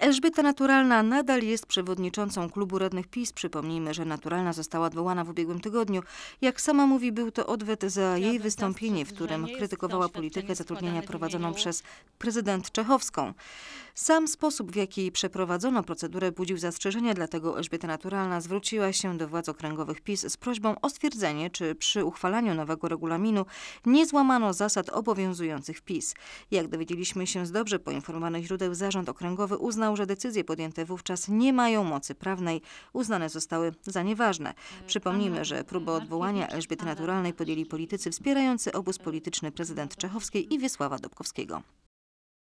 Elżbieta Naturalna nadal jest przewodniczącą klubu radnych PiS. Przypomnijmy, że Naturalna została odwołana w ubiegłym tygodniu. Jak sama mówi, był to odwet za jej wystąpienie, w którym krytykowała politykę zatrudnienia prowadzoną przez prezydent Czechowską. Sam sposób, w jaki przeprowadzono procedurę, budził zastrzeżenia, dlatego Elżbieta Naturalna zwróciła się do władz okręgowych PiS z prośbą o stwierdzenie, czy przy uchwalaniu nowego regulaminu nie złamano zasad obowiązujących PiS. Jak dowiedzieliśmy się z dobrze poinformowanych źródeł, zarząd okręgowy uznał, że decyzje podjęte wówczas nie mają mocy prawnej. Uznane zostały za nieważne. Przypomnijmy, że próbę odwołania Elżbiety Naturalnej podjęli politycy wspierający obóz polityczny prezydent Czechowskiej i Wiesława Dobkowskiego.